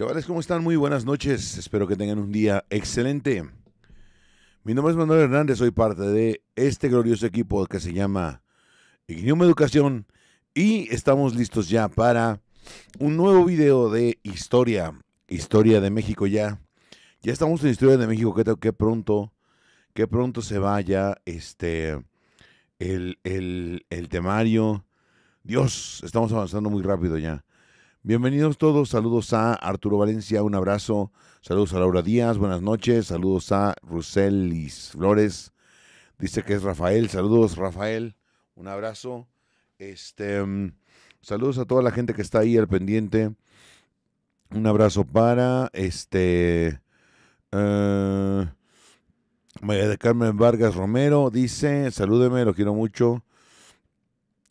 Chavales, ¿cómo están? Muy buenas noches. Espero que tengan un día excelente. Mi nombre es Manuel Hernández, soy parte de este glorioso equipo que se llama Ignium Educación y estamos listos ya para un nuevo video de historia, historia de México ya. Ya estamos en historia de México, qué pronto, qué pronto se vaya este el temario. Dios, estamos avanzando muy rápido ya. Bienvenidos todos, saludos a Arturo Valencia, un abrazo, saludos a Laura Díaz, buenas noches, saludos a Ruselis Flores, dice que es Rafael, saludos Rafael, un abrazo, este, mm, saludos a toda la gente que está ahí al pendiente, un abrazo para, este, eh, María de Carmen Vargas Romero, dice, salúdeme, lo quiero mucho,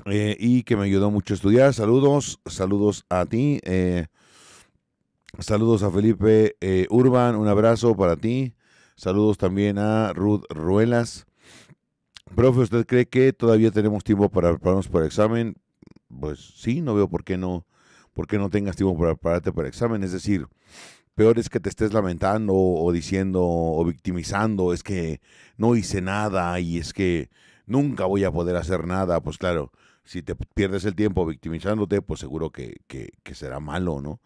eh, y que me ayudó mucho a estudiar. Saludos, saludos a ti. Eh, saludos a Felipe eh, Urban, un abrazo para ti. Saludos también a Ruth Ruelas. Profe, ¿usted cree que todavía tenemos tiempo para prepararnos para el examen? Pues sí, no veo por qué no, por qué no tengas tiempo para prepararte para el examen. Es decir, peor es que te estés lamentando o diciendo o victimizando, es que no hice nada y es que nunca voy a poder hacer nada. Pues claro, si te pierdes el tiempo victimizándote, pues seguro que, será malo, ¿no?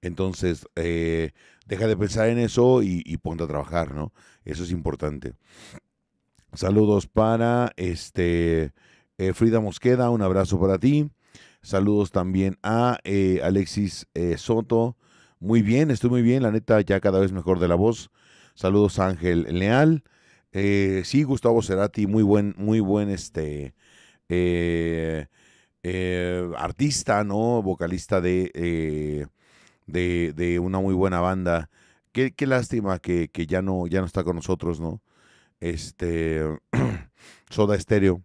Entonces, eh, deja de pensar en eso y, ponte a trabajar, ¿no? Eso es importante. Saludos para este eh, Frida Mosqueda, un abrazo para ti. Saludos también a eh, Alexis Soto. Muy bien, estoy muy bien, la neta, ya cada vez mejor de la voz. Saludos Ángel Leal. sí, Gustavo Cerati, muy buen, muy buen este eh, eh, artista, ¿no? Vocalista eh, de, de, una muy buena banda. Qué, lástima que, ya, no, ya no está con nosotros, ¿no? Este, Soda Stereo.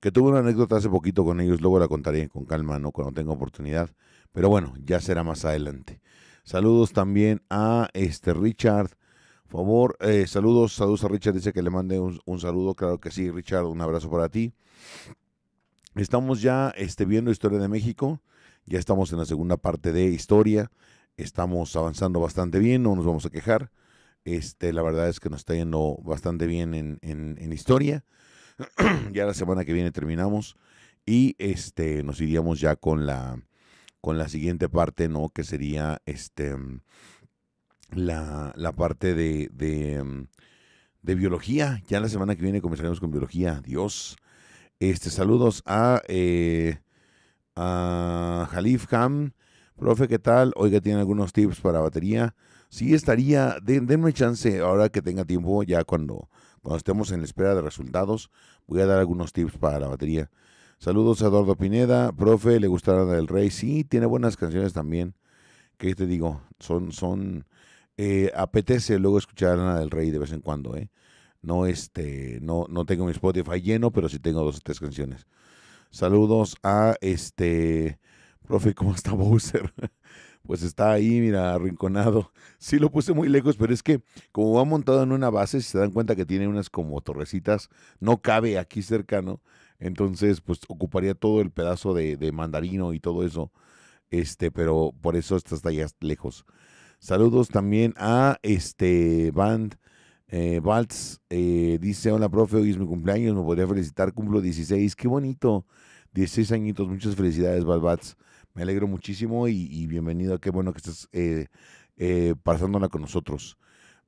que tuve una anécdota hace poquito con ellos, luego la contaré con calma, ¿no? Cuando tenga oportunidad. Pero bueno, ya será más adelante. Saludos también a este Richard por favor. Eh, saludos, saludos a Richard. Dice que le mande un, saludo. Claro que sí, Richard. Un abrazo para ti. Estamos ya este, viendo Historia de México. Ya estamos en la segunda parte de Historia. Estamos avanzando bastante bien, no nos vamos a quejar. Este, la verdad es que nos está yendo bastante bien en, en Historia. ya la semana que viene terminamos. Y este, nos iríamos ya con la, con la siguiente parte, ¿no? Que sería este la, parte em, de, biología. Ya la semana que viene comenzaremos con biología. Dios. Este, saludos a, eh, Jalif Ham. Profe, ¿qué tal? Oiga, ¿tiene algunos tips para batería? Sí, estaría, denme chance ahora que tenga tiempo, ya cuando, cuando estemos en espera de resultados, voy a dar algunos tips para la batería. Saludos a Eduardo Pineda, profe, ¿le gustará del Rey? Sí, tiene buenas canciones también. Que te digo? Son, son, eh, apetece luego escuchar a Ana del Rey de vez en cuando, ¿eh? No, este, no, no tengo mi Spotify lleno, pero sí tengo dos o tres canciones. Saludos a este, profe, ¿cómo está Bowser? pues está ahí, mira, arrinconado. Sí lo puse muy lejos, pero es que como va montado en una base, si se dan cuenta que tiene unas como torrecitas, no cabe aquí cercano. Entonces, pues ocuparía todo el pedazo de, mandarino y todo eso. Este, pero por eso está hasta allá lejos. Saludos también a este Band eh, eh, dice, hola profe, hoy es mi cumpleaños, me podría felicitar, cumplo 16, qué bonito. 16 añitos, muchas felicidades Valtz. Me alegro muchísimo y, bienvenido, qué bueno que estás eh, eh, pasándola con nosotros.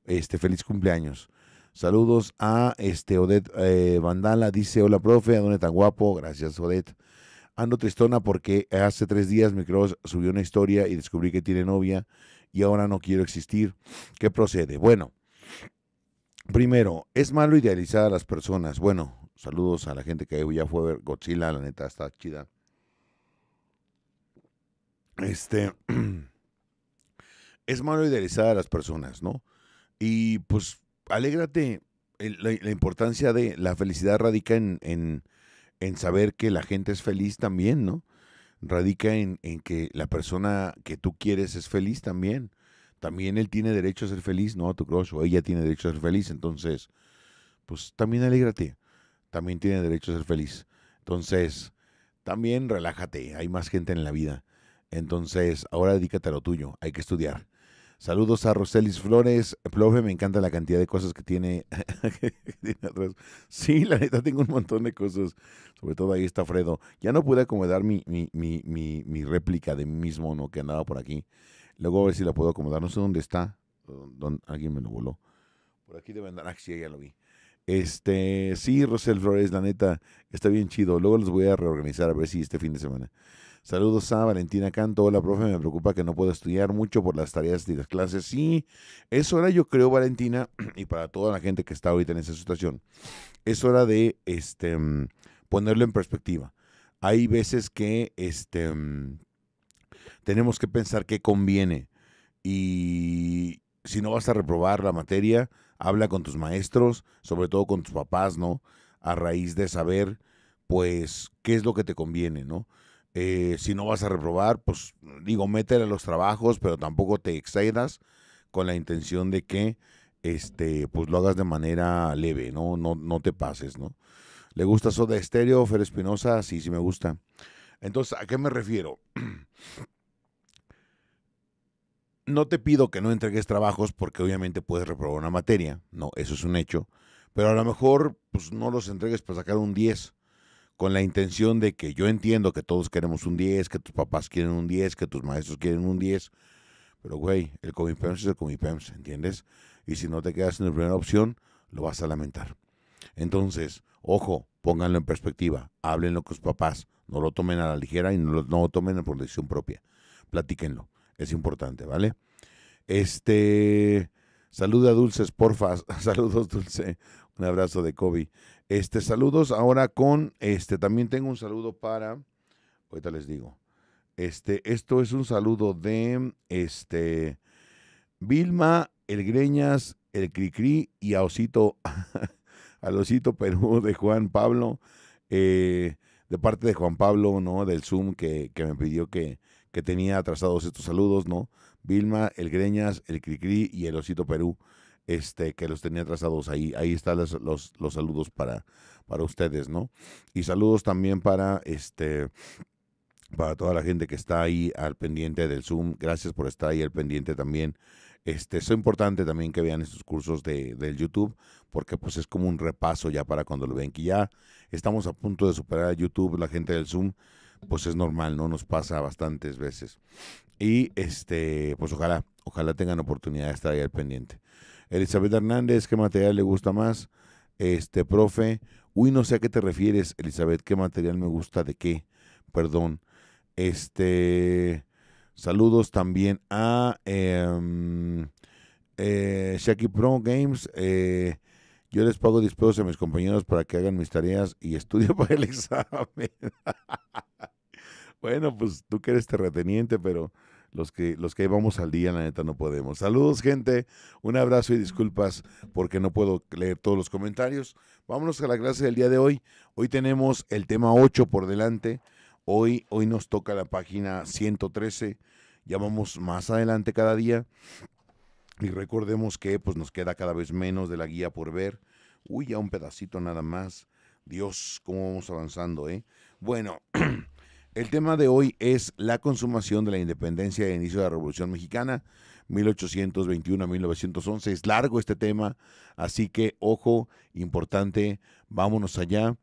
Este, feliz cumpleaños. Saludos a este Odette eh, Vandala, dice, hola profe, ¿a tan guapo? Gracias Odette. Ando tristona porque hace tres días mi subió una historia y descubrí que tiene novia y ahora no quiero existir. ¿Qué procede? Bueno, primero, es malo idealizar a las personas. Bueno, saludos a la gente que ya fue a ver Godzilla, la neta está chida. Este es malo idealizar a las personas, ¿no? Y pues alégrate, la, importancia de la felicidad radica en, en, saber que la gente es feliz también, ¿no? radica en, que la persona que tú quieres es feliz también. También él tiene derecho a ser feliz, ¿no? Tu crush o ella tiene derecho a ser feliz. Entonces, pues también alégrate. También tiene derecho a ser feliz. Entonces, también relájate. Hay más gente en la vida. Entonces, ahora dedícate a lo tuyo. Hay que estudiar. Saludos a Roselis Flores. Profe, me encanta la cantidad de cosas que tiene, atrás. Sí, la neta, tengo un montón de cosas. Sobre todo ahí está Fredo. Ya no pude acomodar mi, mi, mi, mi réplica de mí mismo, ¿no? Que andaba por aquí. Luego a ver si la puedo acomodar. No sé dónde está. Alguien me lo voló. Por aquí debe andar. Ah, sí, ya lo vi. Este, sí, Rosel Flores, la neta, está bien chido. Luego los voy a reorganizar a ver si este fin de semana. Saludos a Valentina Canto. Hola, profe, me preocupa que no pueda estudiar mucho por las tareas y las clases. Sí, es hora, yo creo, Valentina, y para toda la gente que está ahorita en esa situación, es hora de este, mm, ponerlo en perspectiva. Hay veces que este, mm, tenemos que pensar qué conviene. Y si no vas a reprobar la materia, habla con tus maestros, sobre todo con tus papás, ¿no? A raíz de saber, pues, qué es lo que te conviene, ¿no? Eh, si no vas a reprobar, pues digo, métele a los trabajos, pero tampoco te excedas con la intención de que este, pues lo hagas de manera leve, ¿no? No, no te pases, ¿no? ¿Le gusta Soda Estéreo, Fer Espinosa? Sí, sí me gusta. Entonces, ¿a qué me refiero? No te pido que no entregues trabajos porque obviamente puedes reprobar una materia, no, eso es un hecho, pero a lo mejor pues no los entregues para sacar un 10 con la intención de que yo entiendo que todos queremos un 10, que tus papás quieren un 10, que tus maestros quieren un 10, pero güey, el Comipems es el Comipems, ¿entiendes? Y si no te quedas en la primera opción, lo vas a lamentar. Entonces, ojo, pónganlo en perspectiva, háblenlo con tus papás, no lo tomen a la ligera y no lo, tomen por decisión propia. Platíquenlo, es importante, ¿vale? Este, saluda dulces, porfa, saludos dulce, un abrazo de Kobe. Este, saludos ahora con, este, también tengo un saludo para, ahorita les digo, este, esto es un saludo de, este, Vilma, el Greñas, el Cricri y a Osito, al Osito Perú de Juan Pablo, eh, de parte de Juan Pablo, ¿no? Del Zoom que, me pidió que, tenía atrasados estos saludos, ¿no? Vilma, el Greñas, el Cricri y el Osito Perú este, que los tenía trazados ahí. Ahí están los, los, saludos para, para ustedes, ¿no? Y saludos también para este para toda la gente que está ahí al pendiente del Zoom. Gracias por estar ahí al pendiente también. Este, es importante también que vean estos cursos de, del YouTube, porque pues es como un repaso ya para cuando lo ven, que ya estamos a punto de superar YouTube, la gente del Zoom, pues es normal, ¿no? Nos pasa bastantes veces. Y este, pues ojalá, ojalá tengan oportunidad de estar ahí al pendiente. Elizabeth Hernández, ¿qué material le gusta más? Este, profe, uy, no sé a qué te refieres, Elizabeth, ¿qué material me gusta de qué? Perdón. Este, saludos también a em, eh, Pro Games. Eh, yo les pago dispuestos a mis compañeros para que hagan mis tareas y estudio para el examen. bueno, pues tú que eres terrateniente, pero los que, los que vamos al día, la neta, no podemos. Saludos, gente. Un abrazo y disculpas porque no puedo leer todos los comentarios. Vámonos a la clase del día de hoy. Hoy tenemos el tema 8 por delante. Hoy, hoy nos toca la página 113. Ya vamos más adelante cada día. Y recordemos que pues, nos queda cada vez menos de la guía por ver. Uy, ya un pedacito nada más. Dios, cómo vamos avanzando, ¿eh? Bueno. El tema de hoy es la consumación de la independencia de inicio de la Revolución Mexicana, 1821 a 1911. Es largo este tema, así que ojo, importante, vámonos allá.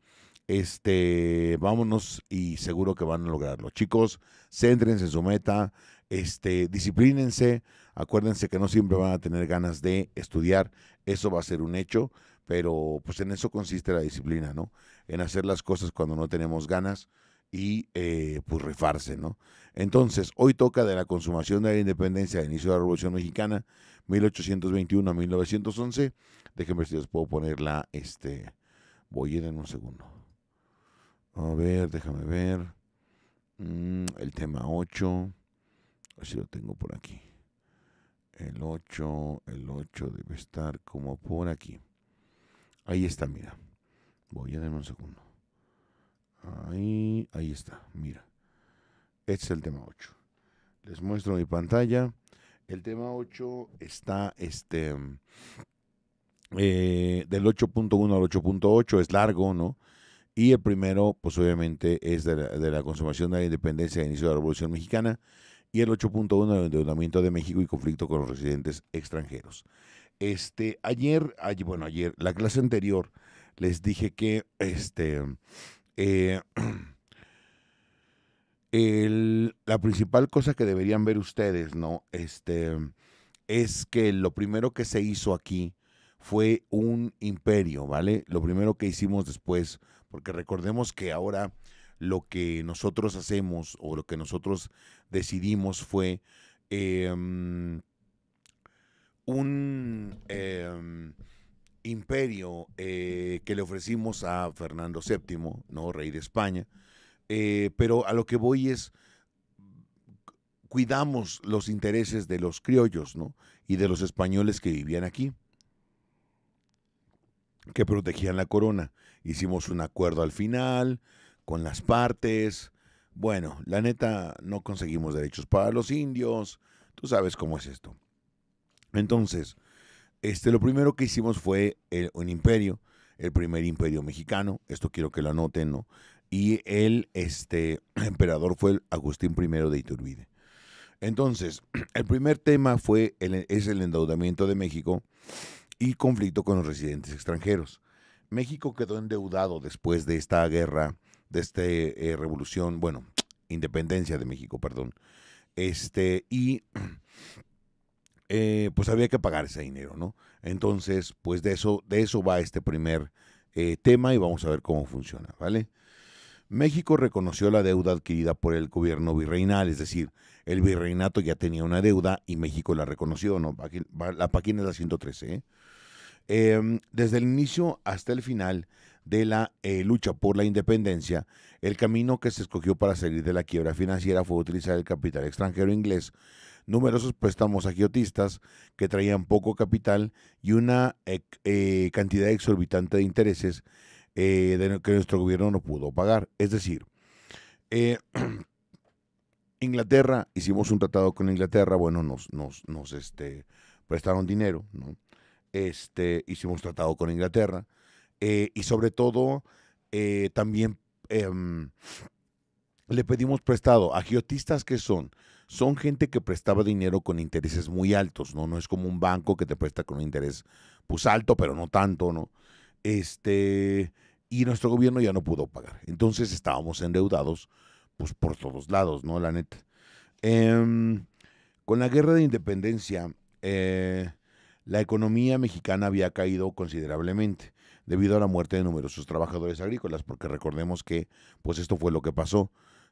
Este, vámonos y seguro que van a lograrlo. Chicos, céntrense en su meta, este, disciplínense, acuérdense que no siempre van a tener ganas de estudiar, eso va a ser un hecho, pero pues en eso consiste la disciplina, ¿no? En hacer las cosas cuando no tenemos ganas y eh, pues rifarse, ¿no? Entonces, hoy toca de la consumación de la independencia de inicio de la Revolución Mexicana, 1821 a 1911. Déjenme ver si les puedo poner la, este, voy a ir en un segundo. A ver, déjame ver. Mm, el tema 8, a ver si lo tengo por aquí. El 8, el 8 debe estar como por aquí. Ahí está, mira. Voy a en un segundo. Ahí, ahí está, mira. Este es el tema 8. Les muestro mi pantalla. El tema 8 está este, eh, del 8.1 al 8.8, es largo, ¿no? Y el primero, pues obviamente, es de la, consumación de la independencia de inicio de la Revolución Mexicana. Y el 8.1, del endeudamiento de México y conflicto con los residentes extranjeros. Este, ayer, ayer, bueno, ayer, la clase anterior, les dije que este, eh, la principal cosa que deberían ver ustedes, ¿no? Este, es que lo primero que se hizo aquí fue un imperio, ¿vale? Lo primero que hicimos después, porque recordemos que ahora lo que nosotros hacemos o lo que nosotros decidimos fue em, un... Em, imperio eh, que le ofrecimos a Fernando VII, ¿no? rey de España, eh, pero a lo que voy es, cuidamos los intereses de los criollos ¿no? y de los españoles que vivían aquí, que protegían la corona. Hicimos un acuerdo al final, con las partes. Bueno, la neta, no conseguimos derechos para los indios. Tú sabes cómo es esto. Entonces, este, lo primero que hicimos fue un imperio, el primer imperio mexicano, esto quiero que lo anoten, ¿no? Y el este, emperador fue el Agustín I de Iturbide. Entonces, el primer tema fue el, es el endeudamiento de México y conflicto con los residentes extranjeros. México quedó endeudado después de esta guerra, de esta eh, revolución, bueno, independencia de México, perdón. Este, y eh, pues había que pagar ese dinero, ¿no? Entonces, pues de eso, de eso va este primer eh, tema y vamos a ver cómo funciona, ¿vale? México reconoció la deuda adquirida por el gobierno virreinal, es decir, el virreinato ya tenía una deuda y México la reconoció, ¿no? la página es la 113. ¿eh? Em, desde el inicio hasta el final de la eh, lucha por la independencia, el camino que se escogió para salir de la quiebra financiera fue utilizar el capital extranjero inglés numerosos préstamos a giotistas que traían poco capital y una eh, eh, cantidad exorbitante de intereses eh, que nuestro gobierno no pudo pagar. Es decir, Inglaterra, hicimos un tratado con Inglaterra, bueno, nos, nos, nos este, prestaron dinero, ¿no? Este, hicimos tratado con Inglaterra y sobre todo también em, le pedimos prestado a giotistas que son son gente que prestaba dinero con intereses muy altos, ¿no? No es como un banco que te presta con un interés pues alto, pero no tanto, ¿no? Este, y nuestro gobierno ya no pudo pagar. Entonces estábamos endeudados pues por todos lados, ¿no? La neta. Em, con la guerra de independencia, eh, la economía mexicana había caído considerablemente debido a la muerte de numerosos trabajadores agrícolas, porque recordemos que pues esto fue lo que pasó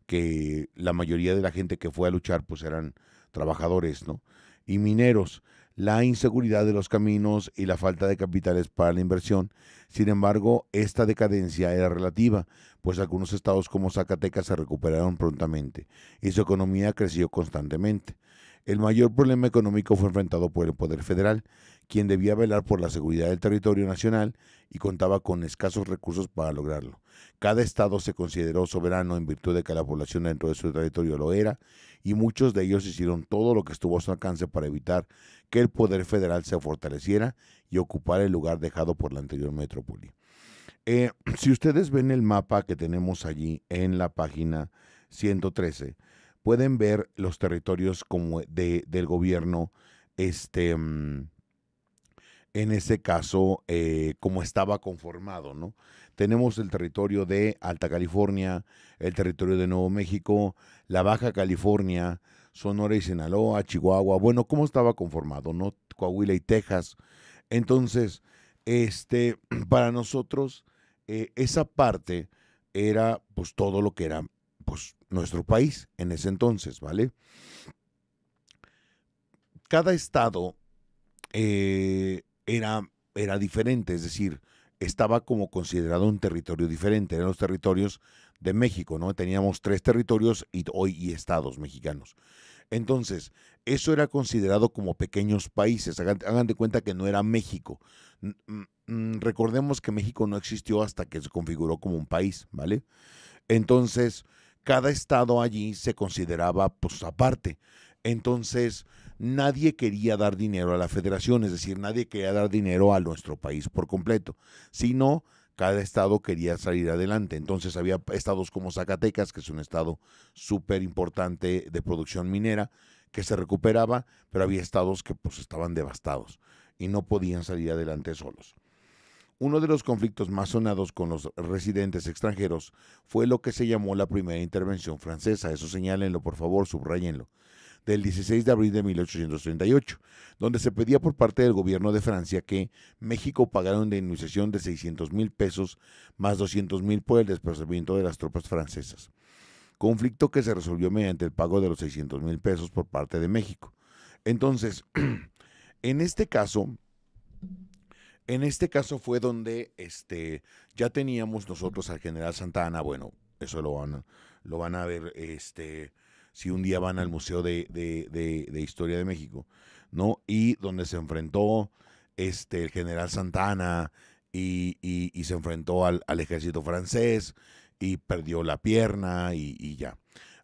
que la mayoría de la gente que fue a luchar pues eran trabajadores, ¿no? Y mineros. La inseguridad de los caminos y la falta de capitales para la inversión. Sin embargo, esta decadencia era relativa, pues algunos estados como Zacatecas se recuperaron prontamente y su economía creció constantemente. El mayor problema económico fue enfrentado por el Poder Federal, quien debía velar por la seguridad del territorio nacional y contaba con escasos recursos para lograrlo. Cada estado se consideró soberano en virtud de que la población dentro de su territorio lo era, y muchos de ellos hicieron todo lo que estuvo a su alcance para evitar que el poder federal se fortaleciera y ocupara el lugar dejado por la anterior metrópoli. Eh, si ustedes ven el mapa que tenemos allí en la página 113, pueden ver los territorios como del gobierno, este, mm, en ese caso, eh, como estaba conformado, ¿no? Tenemos el territorio de Alta California, el territorio de Nuevo México, la Baja California, Sonora y Sinaloa, Chihuahua, bueno, ¿cómo estaba conformado, no? Coahuila y Texas. Entonces, este, para nosotros, eh, esa parte era pues todo lo que era pues nuestro país en ese entonces, ¿vale? Cada estado eh, era, era diferente, es decir, estaba como considerado un territorio diferente, eran los territorios de México, ¿no? Teníamos tres territorios y hoy y estados mexicanos. Entonces, eso era considerado como pequeños países. hagan de cuenta que no era México. Recordemos que México no existió hasta que se configuró como un país, ¿vale? Entonces, cada estado allí se consideraba pues aparte. Entonces, nadie quería dar dinero a la federación, es decir, nadie quería dar dinero a nuestro país por completo, sino cada estado quería salir adelante. Entonces había estados como Zacatecas, que es un estado súper importante de producción minera, que se recuperaba, pero había estados que pues estaban devastados y no podían salir adelante solos. Uno de los conflictos más sonados con los residentes extranjeros fue lo que se llamó la primera intervención francesa, eso señálenlo por favor, subrayenlo, del 16 de abril de 1838, donde se pedía por parte del gobierno de Francia que México pagara una indemnización de 600 mil pesos más 200 mil por el desplazamiento de las tropas francesas, conflicto que se resolvió mediante el pago de los 600 mil pesos por parte de México. Entonces, en este caso, en este caso fue donde este, ya teníamos nosotros al general Santana, bueno, eso lo van, lo van a ver este, si un día van al Museo de, de, de, Historia de México, ¿no? Y donde se enfrentó este, el general Santana y, y, se enfrentó al, ejército francés y perdió la pierna y, ya.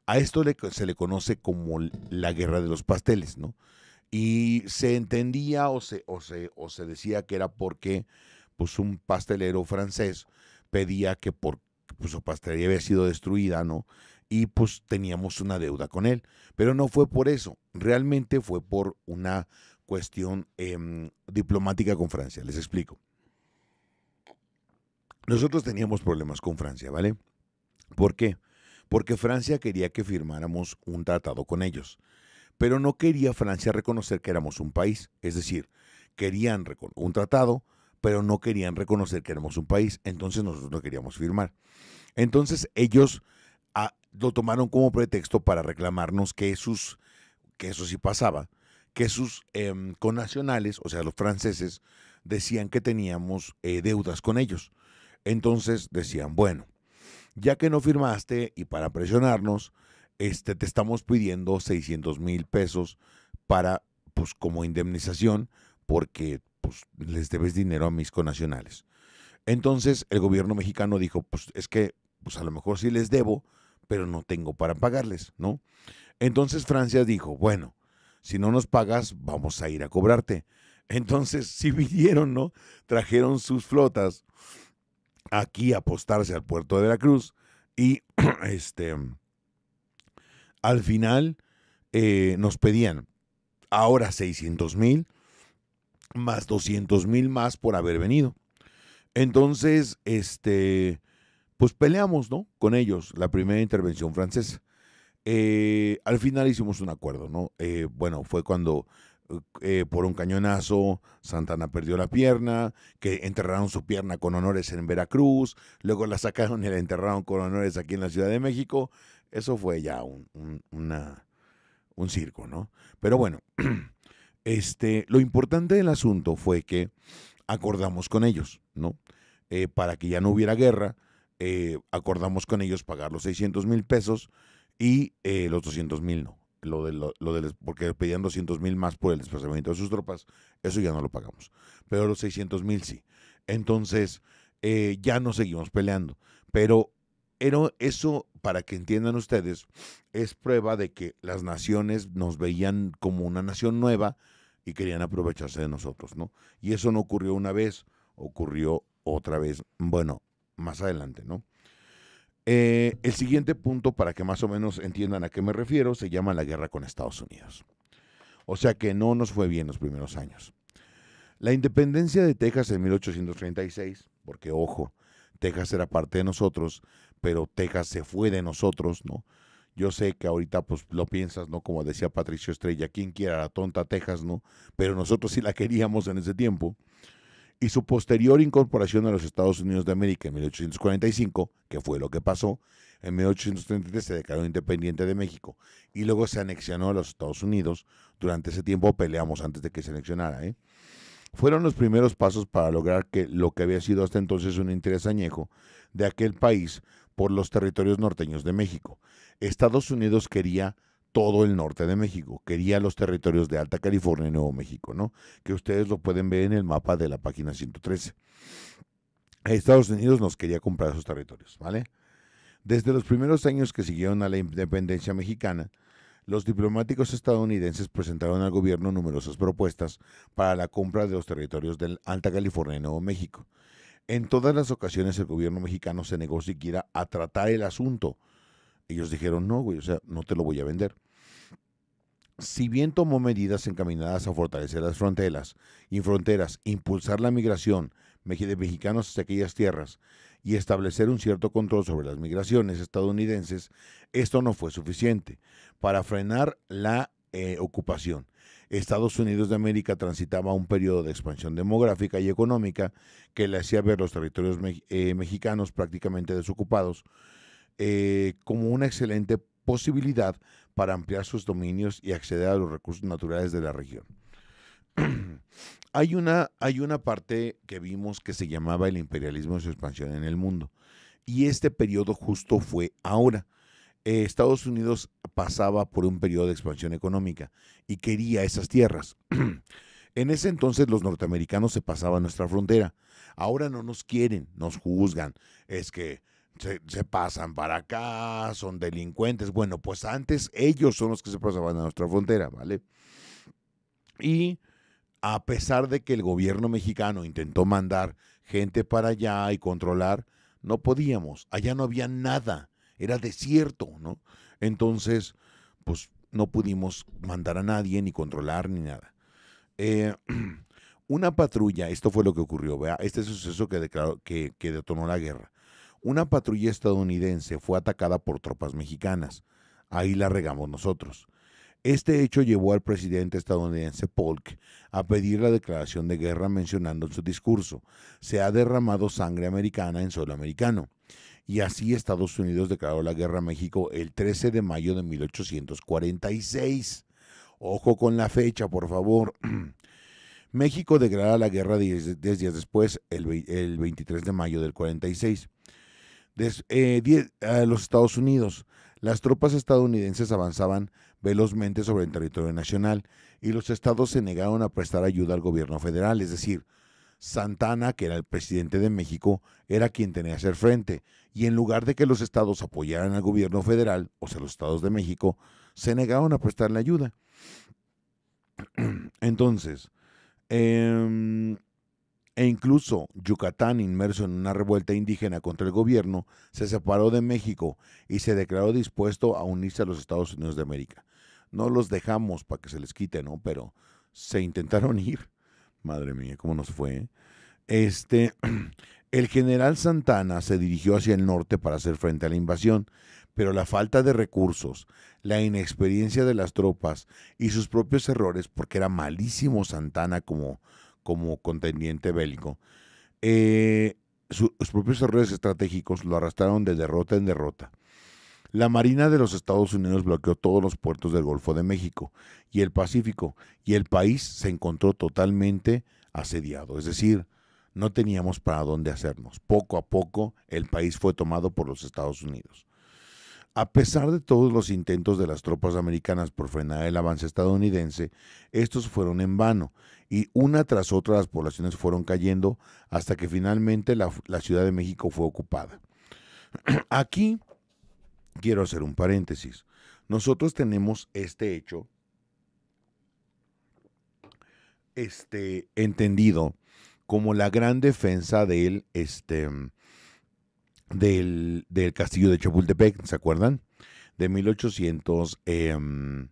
A esto se le conoce como la guerra de los pasteles, ¿no? Y se entendía o se, o se, o se decía que era porque pues, un pastelero francés pedía que por, pues, su pastelería había sido destruida, ¿no? Y pues teníamos una deuda con él. Pero no fue por eso, realmente fue por una cuestión em, diplomática con Francia. Les explico. Nosotros teníamos problemas con Francia, ¿vale? ¿Por qué? Porque Francia quería que firmáramos un tratado con ellos pero no quería Francia reconocer que éramos un país. Es decir, querían un tratado, pero no querían reconocer que éramos un país. Entonces nosotros no queríamos firmar. Entonces ellos ah, lo tomaron como pretexto para reclamarnos que sus, que eso sí pasaba, que sus con em, connacionales, o sea, los franceses, decían que teníamos eh, deudas con ellos. Entonces decían, bueno, ya que no firmaste y para presionarnos, este, te estamos pidiendo 600 mil pesos para, pues, como indemnización, porque pues, les debes dinero a mis conacionales. Entonces el gobierno mexicano dijo, pues es que, pues a lo mejor sí les debo, pero no tengo para pagarles, ¿no? Entonces Francia dijo, bueno, si no nos pagas, vamos a ir a cobrarte. Entonces si vinieron, ¿no? Trajeron sus flotas aquí a apostarse al puerto de la cruz y este al final eh, nos pedían ahora 600 mil más 200 mil más por haber venido. Entonces, este, pues peleamos, ¿no? Con ellos, la primera intervención francesa. Eh, al final hicimos un acuerdo, ¿no? Eh, bueno, fue cuando por un cañonazo Santana perdió la pierna, que enterraron su pierna con honores en Veracruz, luego la sacaron y la enterraron con honores aquí en la Ciudad de México. Eso fue ya un, circo, ¿no? Pero bueno, este, lo importante del asunto fue que acordamos con ellos, ¿no? Eh, para que ya no hubiera guerra, eh, acordamos con ellos pagar los 600 mil pesos y eh, los 200 mil no. Lo porque pedían 200 mil más por el desplazamiento de sus tropas, eso ya no lo pagamos. Pero los 600 mil sí. Entonces, ya no seguimos peleando. Pero pero eso, para que entiendan ustedes, es prueba de que las naciones nos veían como una nación nueva y querían aprovecharse de nosotros, ¿no? Y eso no ocurrió una vez, ocurrió otra vez, bueno, más adelante, ¿no? Eh, el siguiente punto, para que más o menos entiendan a qué me refiero, se llama la guerra con Estados Unidos. O sea que no nos fue bien los primeros años. La independencia de Texas en 1836, porque ojo, Texas era parte de nosotros, pero Texas se fue de nosotros, ¿no? Yo sé que ahorita pues lo piensas, ¿no? Como decía Patricio Estrella, quien quiera la tonta Texas, ¿no? Pero nosotros sí la queríamos en ese tiempo. Y su posterior incorporación a los Estados Unidos de América en 1845, que fue lo que pasó, en 1833 se declaró independiente de México y luego se anexionó a los Estados Unidos. Durante ese tiempo peleamos antes de que se anexionara, ¿eh? fueron los primeros pasos para lograr que lo que había sido hasta entonces un interés añejo de aquel país por los territorios norteños de México. Estados Unidos quería todo el norte de México, quería los territorios de Alta California y Nuevo México, ¿no? Que ustedes lo pueden ver en el mapa de la página 113. Estados Unidos nos quería comprar esos territorios, ¿vale? Desde los primeros años que siguieron a la independencia mexicana, los diplomáticos estadounidenses presentaron al gobierno numerosas propuestas para la compra de los territorios de Alta California y Nuevo México. En todas las ocasiones el gobierno mexicano se negó siquiera a tratar el asunto. Ellos dijeron, no, güey, o sea, no te lo voy a vender. Si bien tomó medidas encaminadas a fortalecer las fronteras, y fronteras, impulsar la migración de mexicanos hacia aquellas tierras y establecer un cierto control sobre las migraciones estadounidenses, esto no fue suficiente para frenar la eh, ocupación. Estados Unidos de América transitaba un periodo de expansión demográfica y económica que le hacía ver los territorios eh, mexicanos prácticamente desocupados eh, como una excelente posibilidad para ampliar sus dominios y acceder a los recursos naturales de la región. hay, una, hay una parte que vimos que se llamaba el imperialismo y su expansión en el mundo. Y este periodo justo fue ahora. Eh, Estados Unidos pasaba por un periodo de expansión económica y quería esas tierras. en ese entonces los norteamericanos se pasaban nuestra frontera. Ahora no nos quieren, nos juzgan. Es que se, se, pasan para acá, son delincuentes. Bueno, pues antes ellos son los que se pasaban a nuestra frontera, ¿vale? Y a pesar de que el gobierno mexicano intentó mandar gente para allá y controlar, no podíamos. Allá no había nada era desierto, ¿no? Entonces, pues no pudimos mandar a nadie, ni controlar, ni nada. Eh, una patrulla, esto fue lo que ocurrió, ¿vea? este suceso que, declaró, que detonó la guerra. Una patrulla estadounidense fue atacada por tropas mexicanas. Ahí la regamos nosotros. Este hecho llevó al presidente estadounidense Polk a pedir la declaración de guerra mencionando en su discurso, se ha derramado sangre americana en suelo americano y así Estados Unidos declaró la guerra a México el 13 de mayo de 1846. Ojo con la fecha, por favor. México declaró la guerra 10 días después, el, 23 de mayo del 46. Eh, los Estados Unidos. Las tropas estadounidenses avanzaban velozmente sobre el territorio nacional y los estados se negaron a prestar ayuda al gobierno federal, es decir, Santana, que era el presidente de México, era quien tenía que hacer frente, y en lugar de que los estados apoyaran al gobierno federal, o sea, los estados de México, se negaron a prestarle ayuda. Entonces, em, e incluso Yucatán, inmerso en una revuelta indígena contra el gobierno, se separó de México y se declaró dispuesto a unirse a los Estados Unidos de América. No los dejamos para que se les quite, ¿no? Pero se intentaron ir. Madre mía, ¿cómo nos fue? ¿eh? Este, el general Santana se dirigió hacia el norte para hacer frente a la invasión, pero la falta de recursos, la inexperiencia de las tropas y sus propios errores, porque era malísimo Santana como, como contendiente bélico, eh, sus propios errores estratégicos lo arrastraron de derrota en derrota. La Marina de los Estados Unidos bloqueó todos los puertos del Golfo de México y el Pacífico, y el país se encontró totalmente asediado, es decir, no teníamos para dónde hacernos. Poco a poco el país fue tomado por los Estados Unidos. A pesar de todos los intentos de las tropas americanas por frenar el avance estadounidense, estos fueron en vano y una tras otra las poblaciones fueron cayendo hasta que finalmente la, Ciudad de México fue ocupada. Aquí quiero hacer un paréntesis. Nosotros tenemos este hecho este, entendido como la gran defensa del, este, del, castillo de Chapultepec, ¿se acuerdan? De 1847, em,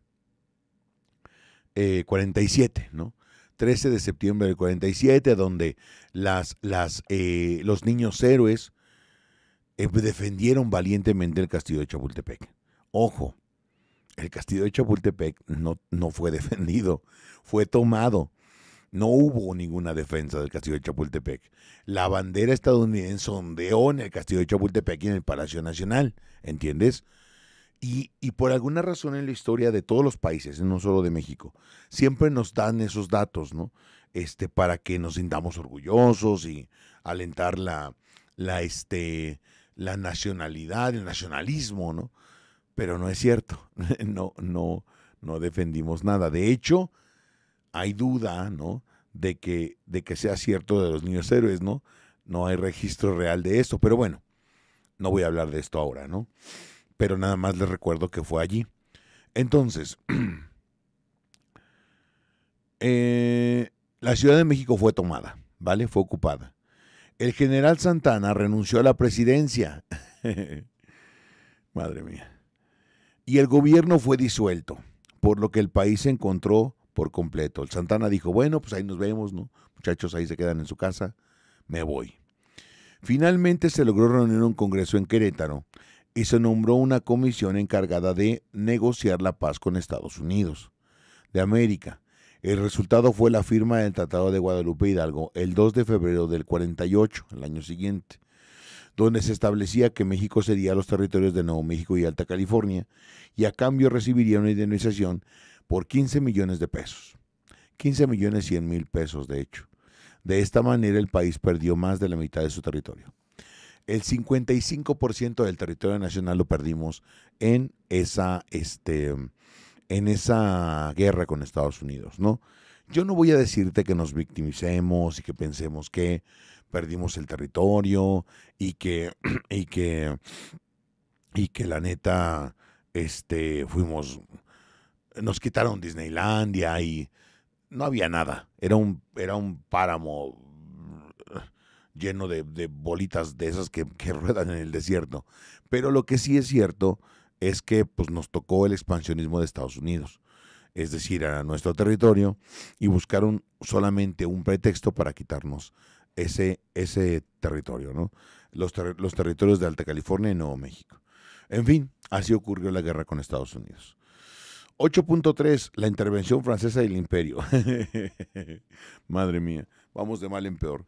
eh, ¿no? 13 de septiembre del 47, donde las, las, eh, los niños héroes eh, defendieron valientemente el castillo de Chapultepec. Ojo, el castillo de Chapultepec no, no fue defendido, fue tomado. No hubo ninguna defensa del castillo de Chapultepec. La bandera estadounidense ondeó en el castillo de Chapultepec y en el Palacio Nacional, ¿entiendes? Y, y, por alguna razón en la historia de todos los países, no solo de México, siempre nos dan esos datos, ¿no? Este, para que nos sintamos orgullosos y alentar la, la, este, la nacionalidad, el nacionalismo, ¿no? Pero no es cierto, no, no, no defendimos nada. De hecho, hay duda, ¿no? De que, de que sea cierto de los niños héroes, ¿no? No hay registro real de eso, pero bueno, no voy a hablar de esto ahora, ¿no? Pero nada más les recuerdo que fue allí. Entonces, eh, la Ciudad de México fue tomada, ¿vale? Fue ocupada. El general Santana renunció a la presidencia. Madre mía. Y el gobierno fue disuelto, por lo que el país se encontró por completo. El Santana dijo, bueno, pues ahí nos vemos, ¿no? Muchachos ahí se quedan en su casa, me voy. Finalmente se logró reunir un congreso en Querétaro y se nombró una comisión encargada de negociar la paz con Estados Unidos de América el resultado fue la firma del Tratado de Guadalupe Hidalgo el 2 de febrero del 48, el año siguiente, donde se establecía que México sería los territorios de Nuevo México y Alta California y a cambio recibiría una indemnización por 15 millones de pesos. 15 millones 100 mil pesos, de hecho. De esta manera el país perdió más de la mitad de su territorio. El 55% del territorio nacional lo perdimos en esa... Este, en esa guerra con Estados Unidos, ¿no? Yo no voy a decirte que nos victimicemos y que pensemos que perdimos el territorio y que y que y que la neta este fuimos nos quitaron Disneylandia y no había nada. Era un era un páramo uh, lleno de, bolitas de esas que, que ruedan en el desierto. Pero lo que sí es cierto es que pues, nos tocó el expansionismo de Estados Unidos, es decir, a nuestro territorio, y buscaron solamente un pretexto para quitarnos ese, ese territorio, ¿no? los, los territorios de Alta California y Nuevo México. En fin, así ocurrió la guerra con Estados Unidos. 8.3, la intervención francesa del imperio. Madre mía, vamos de mal en peor.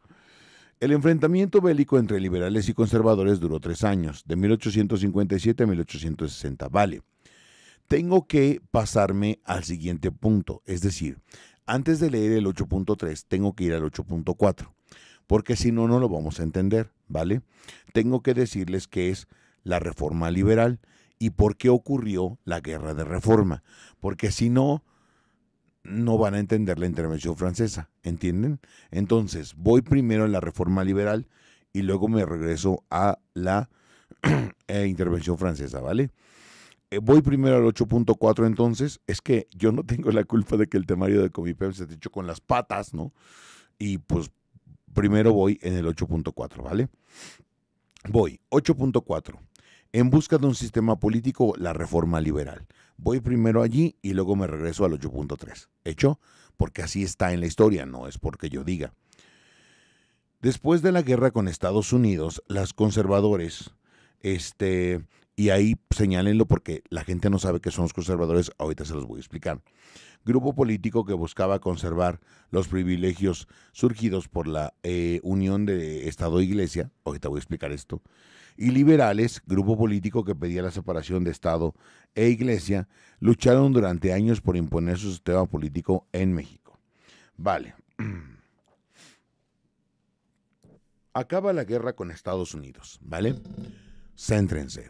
El enfrentamiento bélico entre liberales y conservadores duró tres años, de 1857 a 1860. Vale, tengo que pasarme al siguiente punto, es decir, antes de leer el 8.3 tengo que ir al 8.4, porque si no, no lo vamos a entender, ¿vale? Tengo que decirles qué es la reforma liberal y por qué ocurrió la guerra de reforma, porque si no, no van a entender la intervención francesa, ¿entienden? Entonces, voy primero a la reforma liberal y luego me regreso a la eh, intervención francesa, ¿vale? Eh, voy primero al 8.4 entonces, es que yo no tengo la culpa de que el temario de Comipem se te echó con las patas, ¿no? Y pues primero voy en el 8.4, ¿vale? Voy, 8.4 en busca de un sistema político, la reforma liberal. Voy primero allí y luego me regreso al 8.3. ¿Hecho? Porque así está en la historia, no es porque yo diga. Después de la guerra con Estados Unidos, las conservadores este, y ahí señálenlo porque la gente no sabe que son los conservadores, ahorita se los voy a explicar. Grupo político que buscaba conservar los privilegios surgidos por la eh, unión de Estado e Iglesia, ahorita voy a explicar esto. Y liberales, grupo político que pedía la separación de Estado e Iglesia, lucharon durante años por imponer su sistema político en México. Vale. Acaba la guerra con Estados Unidos, ¿vale? Céntrense.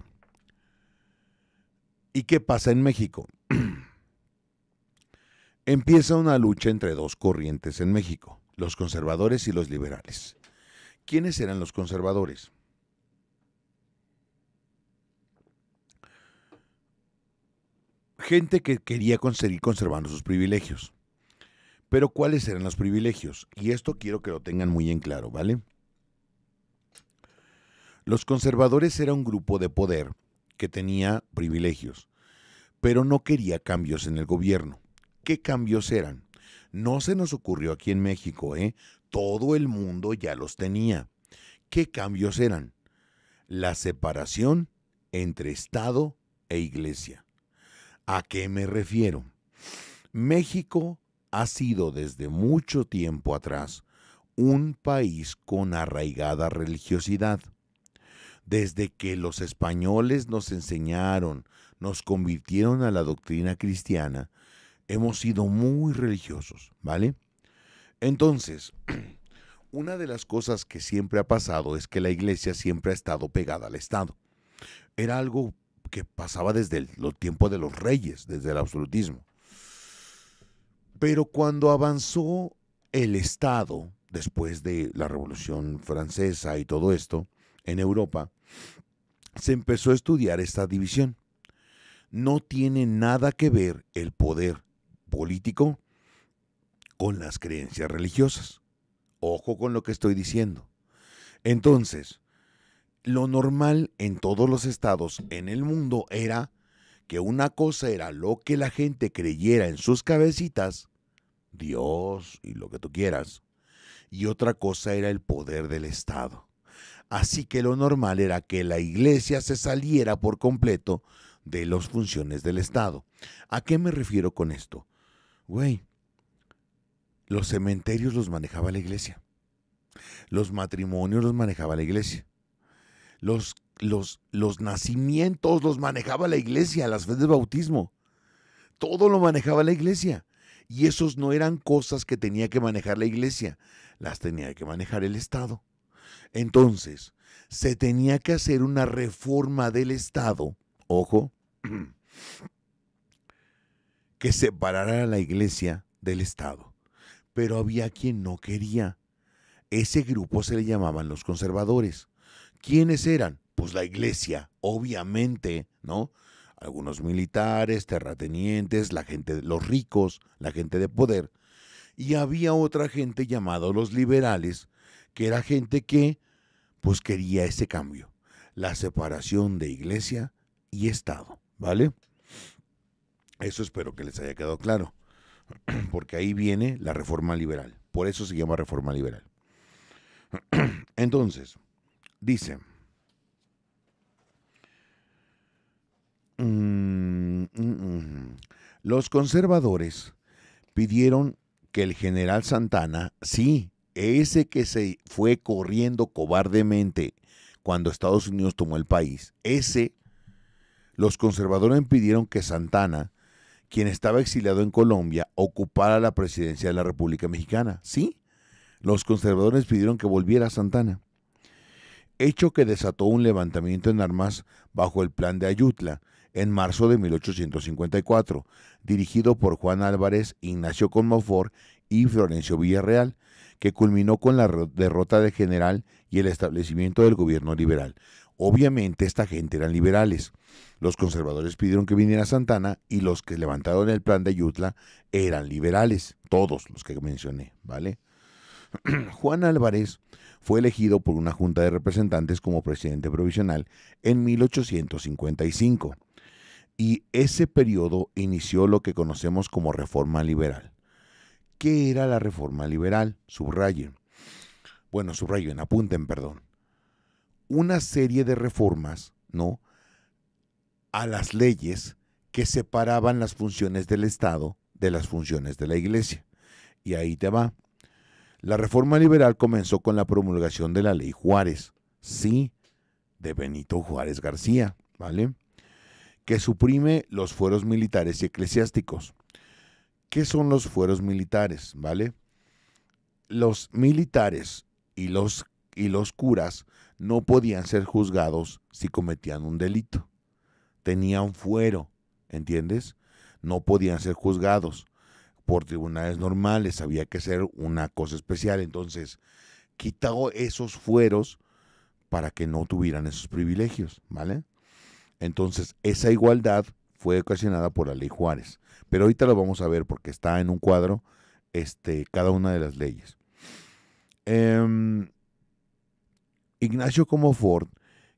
¿Y qué pasa en México? Empieza una lucha entre dos corrientes en México, los conservadores y los liberales. ¿Quiénes eran los conservadores? Gente que quería conseguir conservando sus privilegios. Pero ¿cuáles eran los privilegios? Y esto quiero que lo tengan muy en claro, ¿vale? Los conservadores era un grupo de poder que tenía privilegios, pero no quería cambios en el gobierno. ¿Qué cambios eran? No se nos ocurrió aquí en México, ¿eh? Todo el mundo ya los tenía. ¿Qué cambios eran? La separación entre Estado e Iglesia. ¿A qué me refiero? México ha sido desde mucho tiempo atrás un país con arraigada religiosidad desde que los españoles nos enseñaron, nos convirtieron a la doctrina cristiana, hemos sido muy religiosos, ¿vale? Entonces, una de las cosas que siempre ha pasado es que la iglesia siempre ha estado pegada al Estado. Era algo que pasaba desde los tiempos de los reyes, desde el absolutismo. Pero cuando avanzó el Estado, después de la Revolución Francesa y todo esto, en Europa, se empezó a estudiar esta división. No tiene nada que ver el poder político con las creencias religiosas. Ojo con lo que estoy diciendo. Entonces, lo normal en todos los estados en el mundo era que una cosa era lo que la gente creyera en sus cabecitas, Dios y lo que tú quieras, y otra cosa era el poder del Estado. Así que lo normal era que la iglesia se saliera por completo de las funciones del Estado. ¿A qué me refiero con esto? Güey, los cementerios los manejaba la iglesia. Los matrimonios los manejaba la iglesia. Los, nacimientos los manejaba la iglesia, las fe de bautismo. Todo lo manejaba la iglesia. Y esos no eran cosas que tenía que manejar la iglesia, las tenía que manejar el Estado. Entonces, se tenía que hacer una reforma del Estado, ojo, que separara a la iglesia del Estado. Pero había quien no quería. Ese grupo se le llamaban los conservadores. ¿Quiénes eran? Pues la iglesia, obviamente, ¿no? Algunos militares, terratenientes, la gente, los ricos, la gente de poder. Y había otra gente llamada los liberales, que era gente que pues quería ese cambio, la separación de iglesia y Estado, ¿vale? Eso espero que les haya quedado claro, porque ahí viene la reforma liberal, por eso se llama reforma liberal. Entonces, dice... Mm, mm, mm, los conservadores pidieron que el general Santana, sí, ese que se fue corriendo cobardemente cuando Estados Unidos tomó el país, ese, los conservadores pidieron que Santana, quien estaba exiliado en Colombia, ocupara la presidencia de la República Mexicana. Sí, los conservadores pidieron que volviera Santana. Hecho que desató un levantamiento en armas bajo el plan de Ayutla en marzo de 1854, dirigido por Juan Álvarez, Ignacio Conmofor y Florencio Villarreal, que culminó con la derrota del general y el establecimiento del gobierno liberal. Obviamente esta gente eran liberales. Los conservadores pidieron que viniera Santana y los que levantaron el plan de Ayutla eran liberales, todos los que mencioné, ¿vale? Juan Álvarez fue elegido por una junta de representantes como presidente provisional en 1855 y ese periodo inició lo que conocemos como reforma liberal. ¿Qué era la reforma liberal? Subrayen. Bueno, subrayen, apunten, perdón. Una serie de reformas, ¿no? A las leyes que separaban las funciones del Estado de las funciones de la Iglesia. Y ahí te va. La reforma liberal comenzó con la promulgación de la ley Juárez, sí, de Benito Juárez García, ¿vale? Que suprime los fueros militares y eclesiásticos. ¿Qué son los fueros militares? ¿Vale? Los militares y los, y los curas no podían ser juzgados si cometían un delito. Tenían fuero, ¿entiendes? No podían ser juzgados por tribunales normales, había que ser una cosa especial. Entonces, quitado esos fueros para que no tuvieran esos privilegios, ¿vale? Entonces, esa igualdad fue ocasionada por la ley Juárez. Pero ahorita lo vamos a ver porque está en un cuadro este, cada una de las leyes. Em, Ignacio Como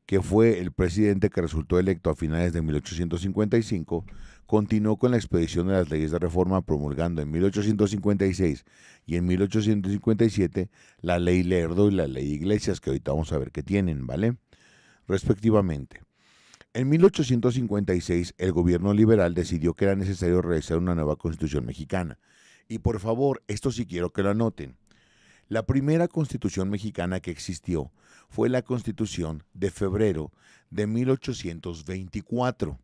que fue el presidente que resultó electo a finales de 1855, continuó con la expedición de las leyes de reforma promulgando en 1856 y en 1857 la ley Lerdo y la ley Iglesias, que ahorita vamos a ver qué tienen, ¿vale? Respectivamente. En 1856, el gobierno liberal decidió que era necesario realizar una nueva constitución mexicana. Y por favor, esto sí quiero que lo anoten. La primera constitución mexicana que existió fue la constitución de febrero de 1824.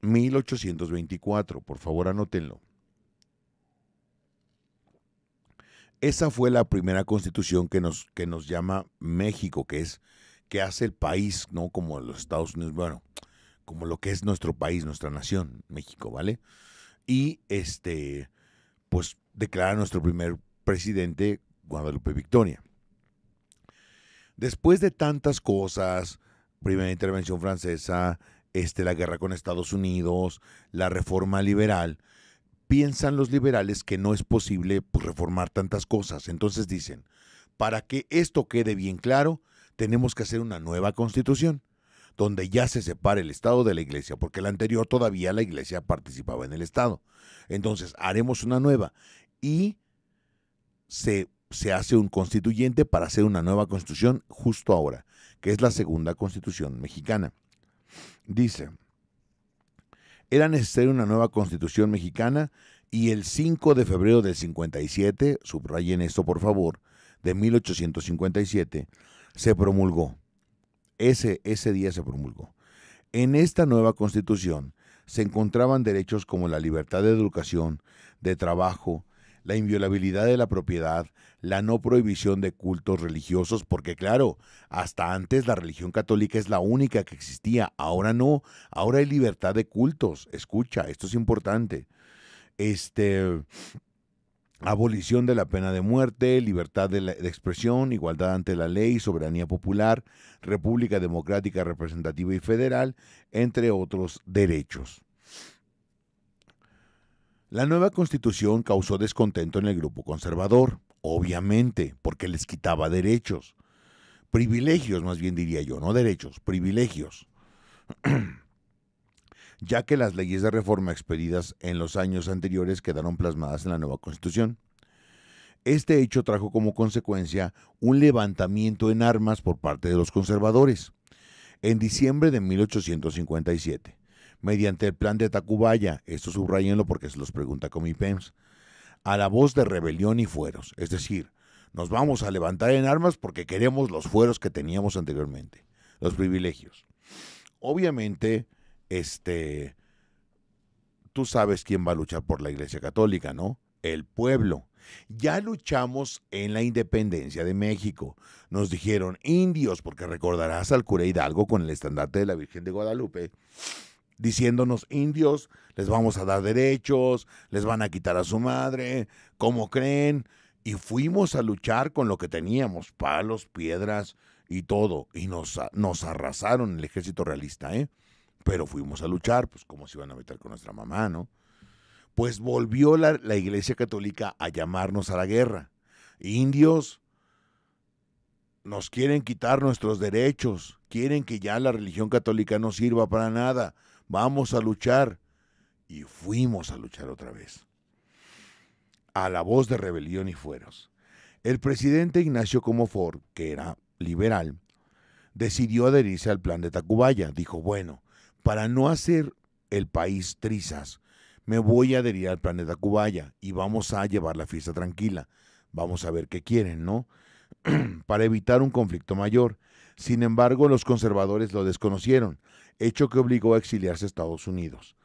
1824, por favor anótenlo. Esa fue la primera constitución que nos, que nos llama México, que es que hace el país, no como los Estados Unidos, bueno, como lo que es nuestro país, nuestra nación, México, ¿vale? Y este, pues declara nuestro primer presidente Guadalupe Victoria. Después de tantas cosas, primera intervención francesa, este, la guerra con Estados Unidos, la reforma liberal, piensan los liberales que no es posible pues, reformar tantas cosas. Entonces dicen, para que esto quede bien claro, tenemos que hacer una nueva constitución donde ya se separe el Estado de la Iglesia, porque la anterior todavía la Iglesia participaba en el Estado. Entonces, haremos una nueva y se, se hace un constituyente para hacer una nueva constitución justo ahora, que es la segunda constitución mexicana. Dice, era necesaria una nueva constitución mexicana y el 5 de febrero del 57, subrayen esto por favor, de 1857, se promulgó. Ese, ese día se promulgó. En esta nueva constitución se encontraban derechos como la libertad de educación, de trabajo, la inviolabilidad de la propiedad, la no prohibición de cultos religiosos, porque claro, hasta antes la religión católica es la única que existía, ahora no, ahora hay libertad de cultos. Escucha, esto es importante. Este abolición de la pena de muerte, libertad de, expresión, igualdad ante la ley, soberanía popular, república democrática representativa y federal, entre otros derechos. La nueva constitución causó descontento en el grupo conservador, obviamente, porque les quitaba derechos. Privilegios, más bien diría yo, no derechos, privilegios. ya que las leyes de reforma expedidas en los años anteriores quedaron plasmadas en la nueva Constitución. Este hecho trajo como consecuencia un levantamiento en armas por parte de los conservadores. En diciembre de 1857, mediante el plan de Tacubaya, esto subrayenlo porque se los pregunta Comipems, a la voz de rebelión y fueros, es decir, nos vamos a levantar en armas porque queremos los fueros que teníamos anteriormente, los privilegios. Obviamente, este, tú sabes quién va a luchar por la Iglesia Católica, ¿no? El pueblo. Ya luchamos en la independencia de México. Nos dijeron indios, porque recordarás al cura Hidalgo con el estandarte de la Virgen de Guadalupe, diciéndonos indios, les vamos a dar derechos, les van a quitar a su madre, ¿cómo creen? Y fuimos a luchar con lo que teníamos, palos, piedras y todo. Y nos, nos arrasaron el ejército realista, ¿eh? Pero fuimos a luchar, pues como se iban a meter con nuestra mamá, ¿no? Pues volvió la, Iglesia Católica a llamarnos a la guerra. Indios, nos quieren quitar nuestros derechos, quieren que ya la religión católica no sirva para nada, vamos a luchar. Y fuimos a luchar otra vez. A la voz de rebelión y fueros. El presidente Ignacio comofort que era liberal, decidió adherirse al plan de Tacubaya. Dijo, bueno, para no hacer el país trizas, me voy a adherir al planeta Cubaya y vamos a llevar la fiesta tranquila. Vamos a ver qué quieren, ¿no? para evitar un conflicto mayor. Sin embargo, los conservadores lo desconocieron, hecho que obligó a exiliarse a Estados Unidos.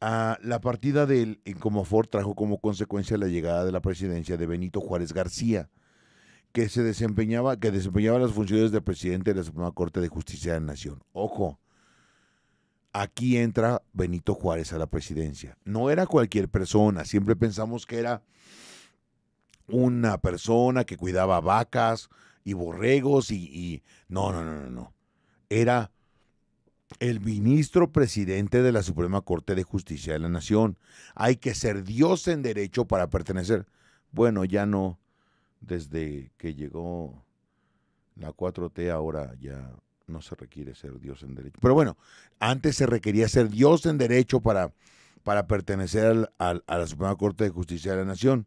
Ah, la partida de él en trajo como consecuencia la llegada de la presidencia de Benito Juárez García, que se desempeñaba, que desempeñaba las funciones de presidente de la Suprema Corte de Justicia de la Nación. Ojo, aquí entra Benito Juárez a la presidencia. No era cualquier persona, siempre pensamos que era una persona que cuidaba vacas y borregos y, No, no, no, no, no. Era el ministro presidente de la Suprema Corte de Justicia de la Nación. Hay que ser Dios en derecho para pertenecer. Bueno, ya no, desde que llegó la 4T ahora ya no se requiere ser Dios en derecho. Pero bueno, antes se requería ser Dios en derecho para, para pertenecer al, a la Suprema Corte de Justicia de la Nación.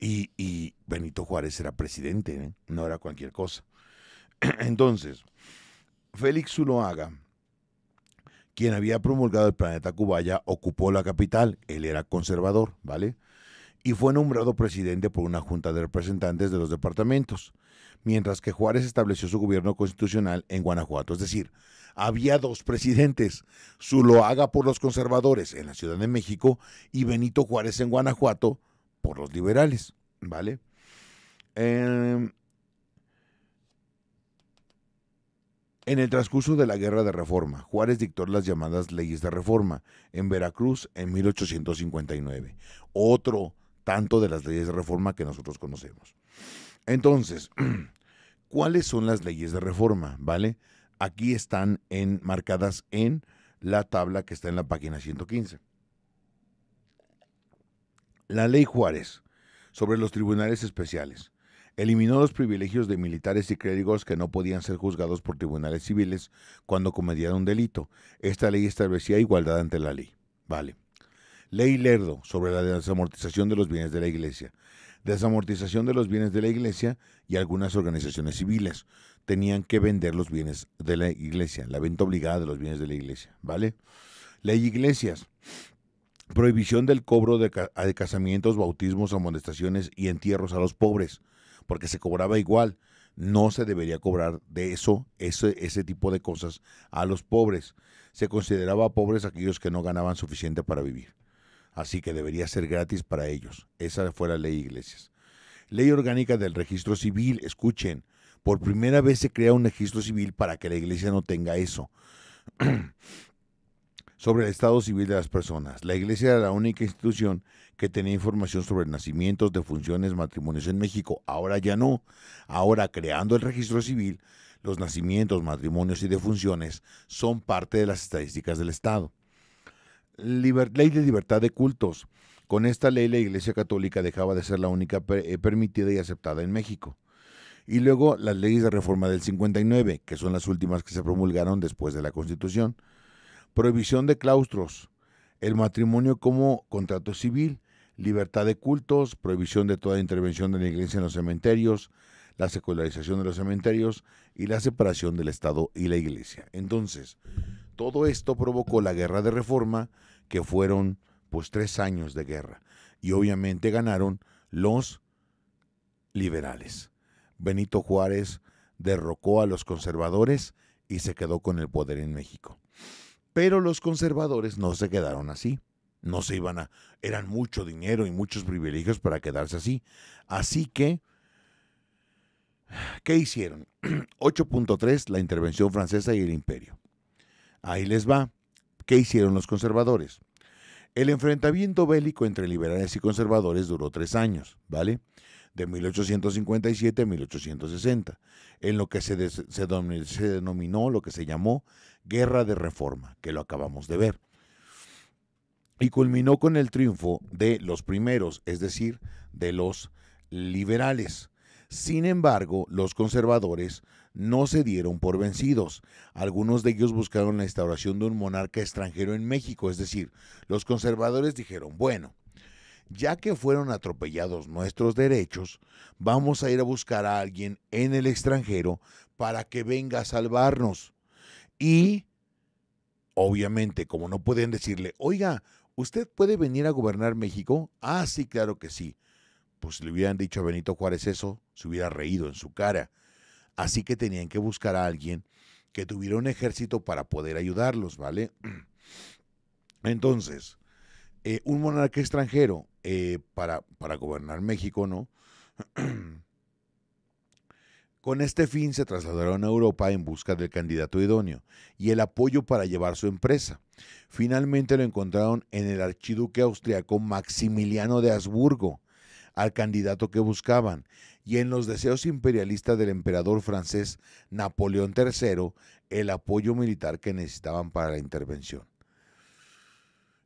Y, Benito Juárez era presidente, ¿eh? no era cualquier cosa. Entonces, Félix Zuloaga, quien había promulgado el planeta Cubaya, ocupó la capital. Él era conservador, ¿vale? Y fue nombrado presidente por una junta de representantes de los departamentos mientras que Juárez estableció su gobierno constitucional en Guanajuato. Es decir, había dos presidentes, Zuloaga por los conservadores en la Ciudad de México y Benito Juárez en Guanajuato por los liberales, ¿vale? Em, en el transcurso de la Guerra de Reforma, Juárez dictó las llamadas leyes de reforma en Veracruz en 1859, otro tanto de las leyes de reforma que nosotros conocemos. Entonces, ¿cuáles son las leyes de reforma? ¿Vale? Aquí están marcadas en la tabla que está en la página 115. La ley Juárez sobre los tribunales especiales eliminó los privilegios de militares y clérigos que no podían ser juzgados por tribunales civiles cuando cometían un delito. Esta ley establecía igualdad ante la ley. Vale. Ley Lerdo sobre la desamortización de los bienes de la iglesia desamortización de los bienes de la iglesia y algunas organizaciones civiles. Tenían que vender los bienes de la iglesia, la venta obligada de los bienes de la iglesia, ¿vale? Ley Iglesias. Prohibición del cobro de, casamientos, bautismos, amonestaciones y entierros a los pobres, porque se cobraba igual. No se debería cobrar de eso, ese, ese tipo de cosas, a los pobres. Se consideraba pobres aquellos que no ganaban suficiente para vivir así que debería ser gratis para ellos. Esa fue la ley Iglesias. Ley orgánica del registro civil, escuchen, por primera vez se crea un registro civil para que la iglesia no tenga eso. sobre el estado civil de las personas. La iglesia era la única institución que tenía información sobre nacimientos, defunciones, matrimonios en México. Ahora ya no. Ahora, creando el registro civil, los nacimientos, matrimonios y defunciones son parte de las estadísticas del Estado ley de libertad de cultos. Con esta ley la Iglesia Católica dejaba de ser la única eh, permitida y aceptada en México. Y luego las leyes de reforma del 59, que son las últimas que se promulgaron después de la Constitución. Prohibición de claustros, el matrimonio como contrato civil, libertad de cultos, prohibición de toda intervención de la iglesia en los cementerios, la secularización de los cementerios y la separación del Estado y la iglesia. Entonces, todo esto provocó la guerra de reforma que fueron pues tres años de guerra. Y obviamente ganaron los liberales. Benito Juárez derrocó a los conservadores y se quedó con el poder en México. Pero los conservadores no se quedaron así. No se iban a... Eran mucho dinero y muchos privilegios para quedarse así. Así que... ¿Qué hicieron? 8.3, la intervención francesa y el imperio. Ahí les va. ¿Qué hicieron los conservadores? El enfrentamiento bélico entre liberales y conservadores duró tres años, ¿vale? De 1857 a 1860, en lo que se, se denominó lo que se llamó Guerra de Reforma, que lo acabamos de ver y culminó con el triunfo de los primeros, es decir, de los liberales. Sin embargo, los conservadores no se dieron por vencidos. Algunos de ellos buscaron la instauración de un monarca extranjero en México, es decir, los conservadores dijeron, bueno, ya que fueron atropellados nuestros derechos, vamos a ir a buscar a alguien en el extranjero para que venga a salvarnos. Y, obviamente, como no pueden decirle, oiga, ¿usted puede venir a gobernar México? Ah, sí, claro que sí. Pues le hubieran dicho a Benito Juárez eso, se hubiera reído en su cara. Así que tenían que buscar a alguien que tuviera un ejército para poder ayudarlos, ¿vale? Entonces, eh, un monarca extranjero eh, para, para gobernar México, ¿no? Con este fin se trasladaron a Europa en busca del candidato idóneo y el apoyo para llevar su empresa. Finalmente lo encontraron en el archiduque austriaco Maximiliano de Habsburgo, al candidato que buscaban, y en los deseos imperialistas del emperador francés Napoleón III el apoyo militar que necesitaban para la intervención.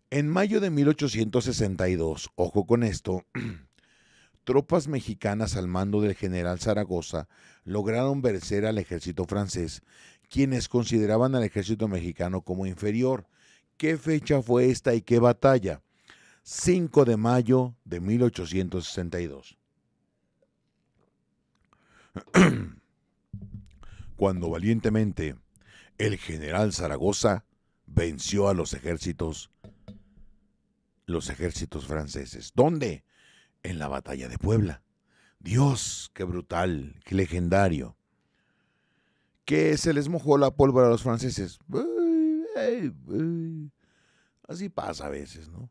En mayo de 1862, ojo con esto, tropas mexicanas al mando del general Zaragoza lograron vencer al ejército francés, quienes consideraban al ejército mexicano como inferior. ¿Qué fecha fue esta y qué batalla? 5 de mayo de 1862. Cuando valientemente el general Zaragoza venció a los ejércitos los ejércitos franceses. ¿Dónde? En la batalla de Puebla. Dios, qué brutal, qué legendario. Que se les mojó la pólvora a los franceses. Así pasa a veces, ¿no?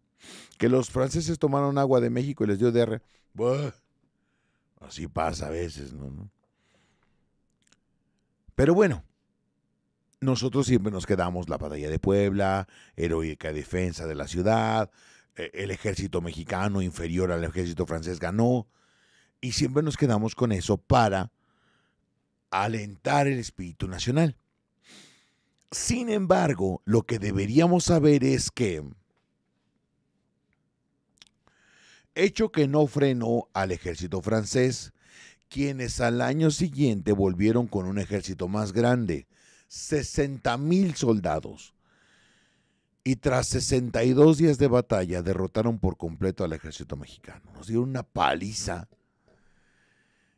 que los franceses tomaron agua de México y les dio DR. así pasa a veces, ¿no? Pero bueno, nosotros siempre nos quedamos la batalla de Puebla, heroica defensa de la ciudad, eh, el ejército mexicano inferior al ejército francés ganó, y siempre nos quedamos con eso para alentar el espíritu nacional. Sin embargo, lo que deberíamos saber es que hecho que no frenó al ejército francés, quienes al año siguiente volvieron con un ejército más grande, 60 mil soldados. Y tras 62 días de batalla derrotaron por completo al ejército mexicano. Nos dieron una paliza.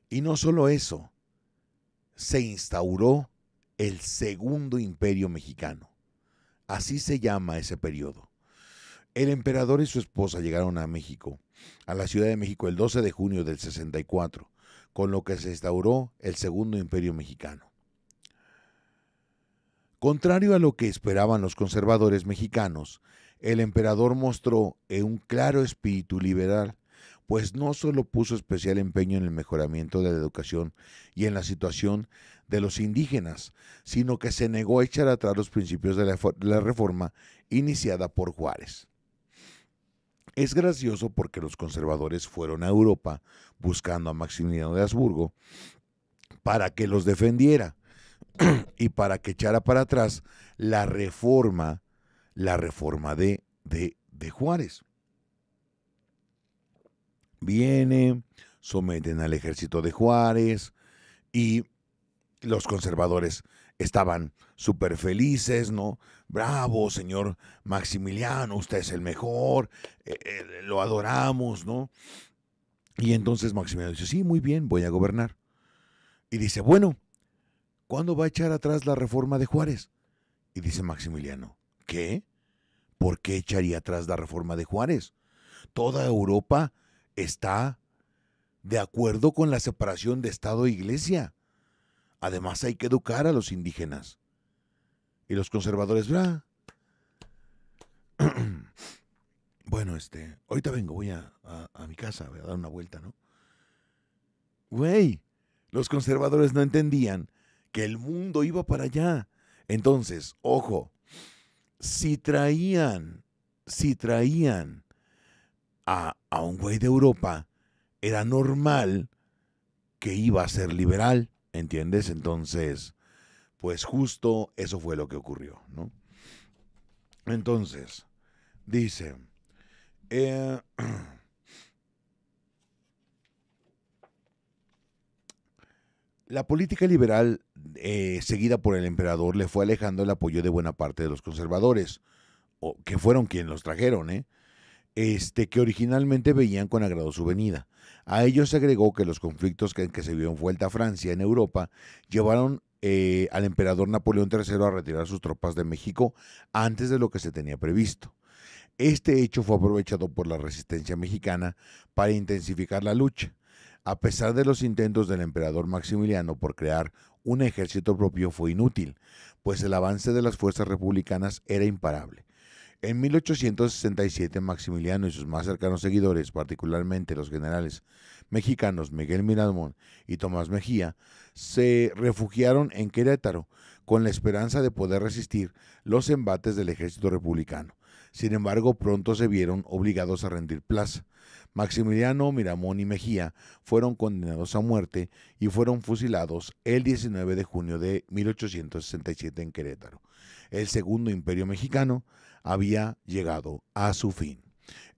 Y no solo eso, se instauró el segundo imperio mexicano. Así se llama ese periodo. El emperador y su esposa llegaron a México a la Ciudad de México el 12 de junio del 64, con lo que se instauró el Segundo Imperio Mexicano. Contrario a lo que esperaban los conservadores mexicanos, el emperador mostró un claro espíritu liberal, pues no solo puso especial empeño en el mejoramiento de la educación y en la situación de los indígenas, sino que se negó a echar atrás los principios de la, reforma iniciada por Juárez. Es gracioso porque los conservadores fueron a Europa buscando a Maximiliano de Habsburgo para que los defendiera y para que echara para atrás la reforma, la reforma de, de, de Juárez. Viene, someten al ejército de Juárez y los conservadores estaban súper felices, ¿no? Bravo, señor Maximiliano, usted es el mejor, eh, eh, lo adoramos, ¿no? Y entonces Maximiliano dice, sí, muy bien, voy a gobernar. Y dice, bueno, ¿cuándo va a echar atrás la reforma de Juárez? Y dice Maximiliano, ¿qué? ¿Por qué echaría atrás la reforma de Juárez? Toda Europa está de acuerdo con la separación de Estado e Iglesia. Además hay que educar a los indígenas. Y los conservadores, ¿verdad? bueno, este, ahorita vengo, voy a, mi casa, voy a dar una vuelta, ¿no? Güey, los conservadores no entendían que el mundo iba para allá. Entonces, ojo, si traían, si traían a, a un güey de Europa, era normal que iba a ser liberal. ¿Entiendes? Entonces, pues justo eso fue lo que ocurrió, ¿no? Entonces, dice, eh, la política liberal eh, seguida por el emperador le fue alejando el apoyo de buena parte de los conservadores, o, que fueron quienes los trajeron, ¿eh? este, que originalmente veían con agrado su venida. A ellos se agregó que los conflictos que, que se vio a Francia en Europa llevaron eh, al emperador Napoleón III a retirar sus tropas de México antes de lo que se tenía previsto. Este hecho fue aprovechado por la resistencia mexicana para intensificar la lucha. A pesar de los intentos del emperador Maximiliano por crear un ejército propio fue inútil, pues el avance de las fuerzas republicanas era imparable. En 1867, Maximiliano y sus más cercanos seguidores, particularmente los generales mexicanos Miguel Miramón y Tomás Mejía, se refugiaron en Querétaro con la esperanza de poder resistir los embates del ejército republicano. Sin embargo, pronto se vieron obligados a rendir plaza. Maximiliano, Miramón y Mejía fueron condenados a muerte y fueron fusilados el 19 de junio de 1867 en Querétaro. El segundo imperio mexicano había llegado a su fin.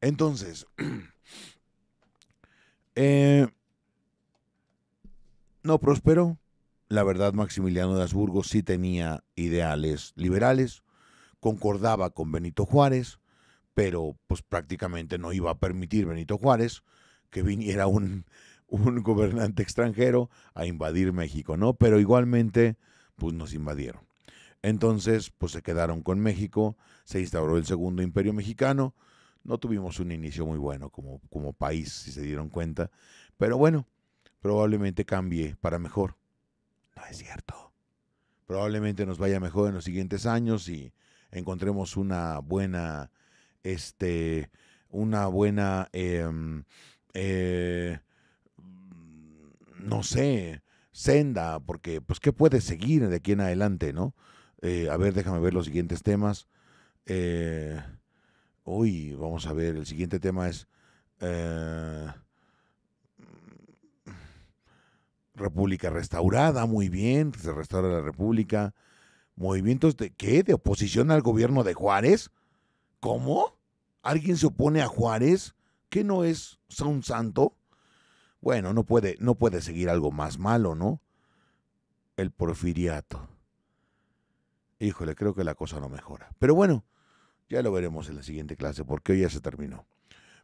Entonces, eh, no prosperó. La verdad, Maximiliano de Habsburgo sí tenía ideales liberales, concordaba con Benito Juárez, pero pues prácticamente no iba a permitir Benito Juárez que viniera un, un gobernante extranjero a invadir México, ¿no? Pero igualmente, pues nos invadieron. Entonces, pues se quedaron con México, se instauró el segundo imperio mexicano, no tuvimos un inicio muy bueno como, como país, si se dieron cuenta, pero bueno, probablemente cambie para mejor. No es cierto. Probablemente nos vaya mejor en los siguientes años y encontremos una buena, este, una buena, em, eh, no sé, senda, porque pues qué puede seguir de aquí en adelante, ¿no? Eh, a ver, déjame ver los siguientes temas. Eh, uy, vamos a ver, el siguiente tema es eh, República Restaurada, muy bien, se restaura la República. ¿Movimientos de qué? ¿De oposición al gobierno de Juárez? ¿Cómo? ¿Alguien se opone a Juárez? ¿Qué no es un Santo? Bueno, no puede, no puede seguir algo más malo, ¿no? El porfiriato híjole, creo que la cosa no mejora. Pero bueno, ya lo veremos en la siguiente clase porque hoy ya se terminó.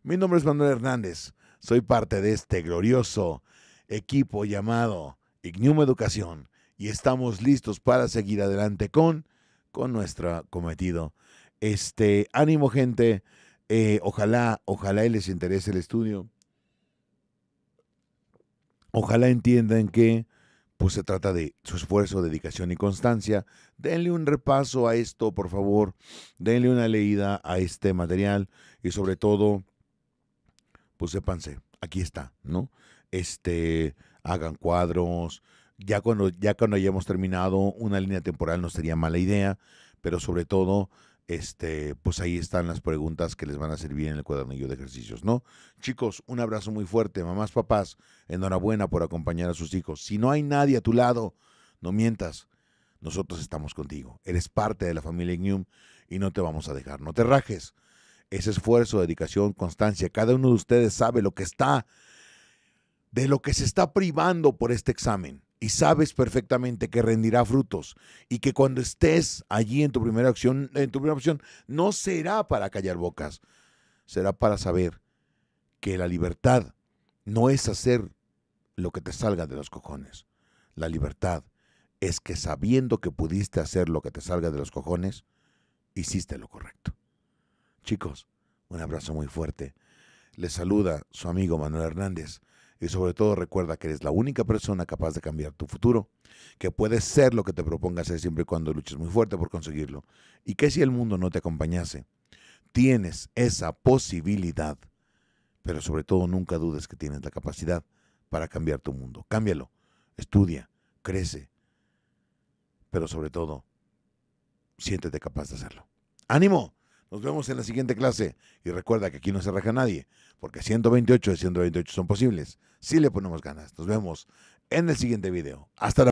Mi nombre es Manuel Hernández, soy parte de este glorioso equipo llamado Ignium Educación y estamos listos para seguir adelante con, con nuestro cometido. Este, ánimo gente, eh, ojalá, ojalá les interese el estudio. Ojalá entiendan que pues se trata de su esfuerzo, dedicación y constancia, Denle un repaso a esto, por favor. Denle una leída a este material y sobre todo, pues sépanse, aquí está, ¿no? Este, hagan cuadros. Ya cuando, ya cuando hayamos terminado, una línea temporal no sería mala idea, pero sobre todo, este, pues ahí están las preguntas que les van a servir en el cuadernillo de ejercicios, ¿no? Chicos, un abrazo muy fuerte, mamás, papás, enhorabuena por acompañar a sus hijos. Si no hay nadie a tu lado, no mientas, nosotros estamos contigo. Eres parte de la familia Igneum y no te vamos a dejar. No te rajes. Ese esfuerzo, dedicación, constancia. Cada uno de ustedes sabe lo que está, de lo que se está privando por este examen. Y sabes perfectamente que rendirá frutos y que cuando estés allí en tu primera opción, en tu primera opción, no será para callar bocas, será para saber que la libertad no es hacer lo que te salga de los cojones. La libertad es que sabiendo que pudiste hacer lo que te salga de los cojones, hiciste lo correcto. Chicos, un abrazo muy fuerte. Les saluda su amigo Manuel Hernández y sobre todo recuerda que eres la única persona capaz de cambiar tu futuro, que puedes ser lo que te propongas ser siempre y cuando luches muy fuerte por conseguirlo y que si el mundo no te acompañase, tienes esa posibilidad, pero sobre todo nunca dudes que tienes la capacidad para cambiar tu mundo. Cámbialo, estudia, crece, pero sobre todo, siéntete capaz de hacerlo. ¡Ánimo! Nos vemos en la siguiente clase y recuerda que aquí no se raja nadie, porque 128 de 128 son posibles si le ponemos ganas. Nos vemos en el siguiente video. Hasta la